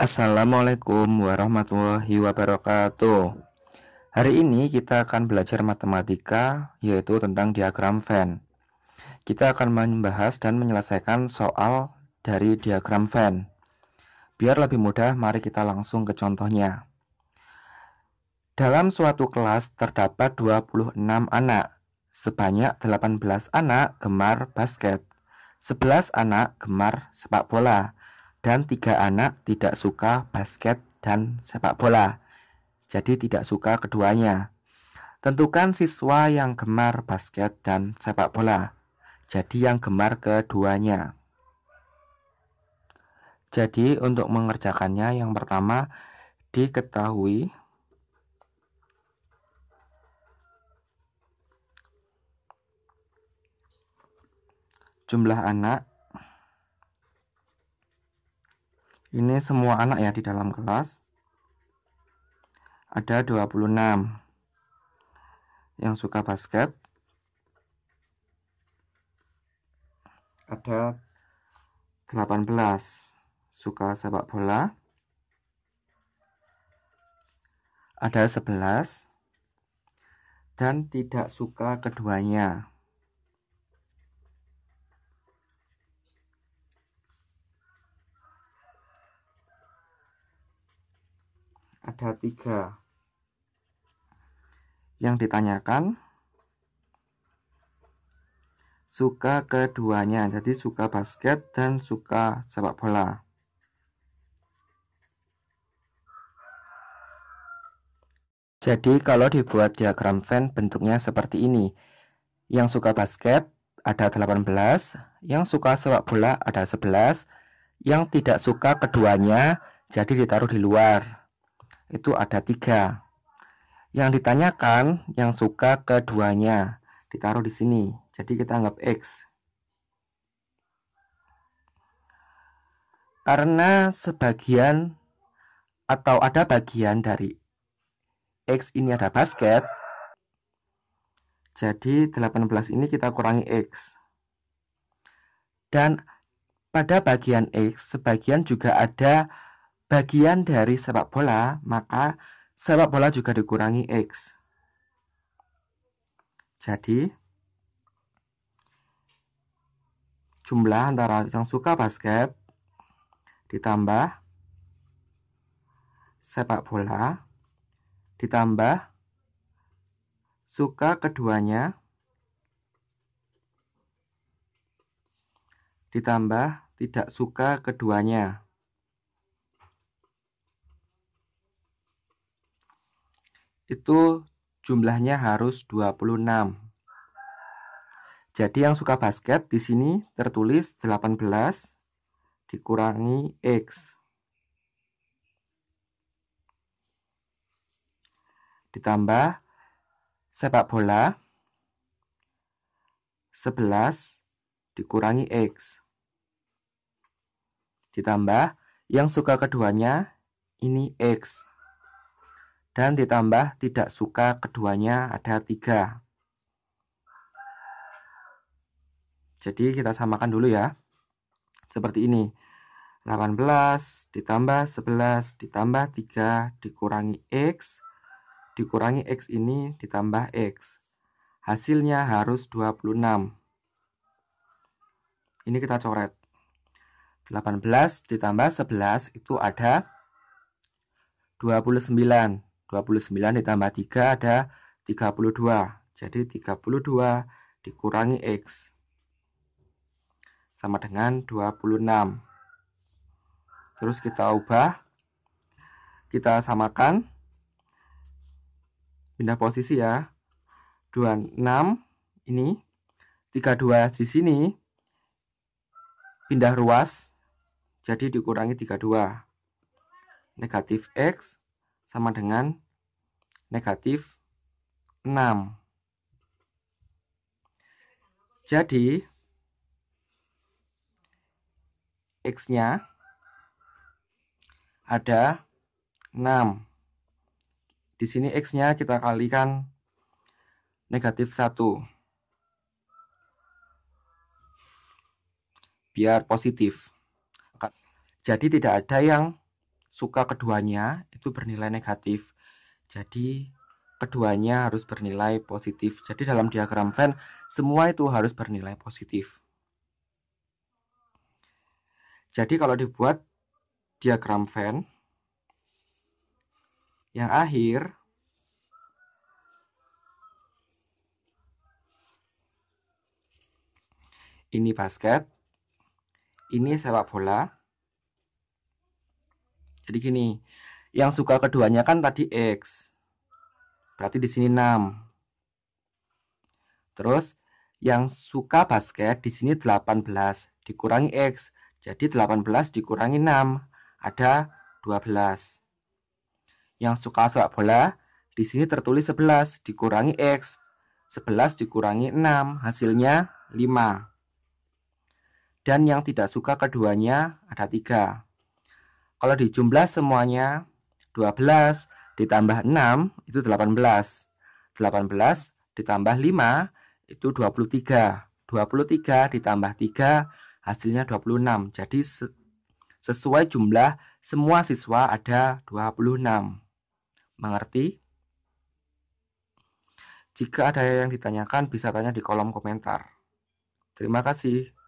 Assalamualaikum warahmatullahi wabarakatuh. Hari ini kita akan belajar matematika, yaitu tentang diagram Venn. Kita akan membahas dan menyelesaikan soal dari diagram Venn. Biar lebih mudah, mari kita langsung ke contohnya. Dalam suatu kelas terdapat 26 anak. Sebanyak 18 anak gemar basket, 11 anak gemar sepak bola, dan tiga anak tidak suka basket dan sepak bola. Jadi tidak suka keduanya. Tentukan siswa yang gemar basket dan sepak bola. Jadi yang gemar keduanya. Jadi untuk mengerjakannya yang pertama diketahui jumlah anak Ini semua anak ya di dalam kelas. Ada 26 yang suka basket. Ada 18 suka sepak bola. Ada 11 dan tidak suka keduanya. ada tiga yang ditanyakan suka keduanya jadi suka basket dan suka sepak bola jadi kalau dibuat diagram Venn bentuknya seperti ini yang suka basket ada 18 yang suka sepak bola ada 11 yang tidak suka keduanya jadi ditaruh di luar itu ada tiga. Yang ditanyakan yang suka keduanya ditaruh di sini. Jadi kita anggap X. Karena sebagian atau ada bagian dari X ini ada basket, jadi 18 ini kita kurangi X. Dan pada bagian X, sebagian juga ada bagian dari sepak bola, maka sepak bola juga dikurangi X. Jadi, jumlah antara yang suka basket ditambah sepak bola ditambah suka keduanya ditambah tidak suka keduanya. itu jumlahnya harus 26. Jadi yang suka basket di sini tertulis 18 dikurangi X. Ditambah sepak bola 11 dikurangi X. Ditambah yang suka keduanya ini X dan ditambah tidak suka keduanya ada tiga. Jadi kita samakan dulu ya. Seperti ini. 18 ditambah 11 ditambah 3 dikurangi X. Dikurangi X ini ditambah X. Hasilnya harus 26. Ini kita coret. 18 ditambah 11 itu ada 29. 29 ditambah 3 ada 32. Jadi 32 dikurangi X. Sama dengan 26. Terus kita ubah. Kita samakan. Pindah posisi ya. 26 ini. 32 di sini. Pindah ruas. Jadi dikurangi 32. Negatif X sama dengan negatif 6. Jadi, X-nya ada 6. Di sini X-nya kita kalikan negatif 1. Biar positif. Jadi tidak ada yang suka keduanya itu bernilai negatif. Jadi keduanya harus bernilai positif. Jadi dalam diagram Venn semua itu harus bernilai positif. Jadi kalau dibuat diagram Venn yang akhir ini basket, ini sepak bola, jadi gini, yang suka keduanya kan tadi X. Berarti di sini 6. Terus yang suka basket di sini 18 dikurangi X. Jadi 18 dikurangi 6 ada 12. Yang suka sepak bola di sini tertulis 11 dikurangi X. 11 dikurangi 6 hasilnya 5. Dan yang tidak suka keduanya ada 3. Kalau di jumlah semuanya 12 ditambah 6 itu 18. 18 ditambah 5 itu 23. 23 ditambah 3 hasilnya 26. Jadi sesuai jumlah semua siswa ada 26. Mengerti? Jika ada yang ditanyakan bisa tanya di kolom komentar. Terima kasih.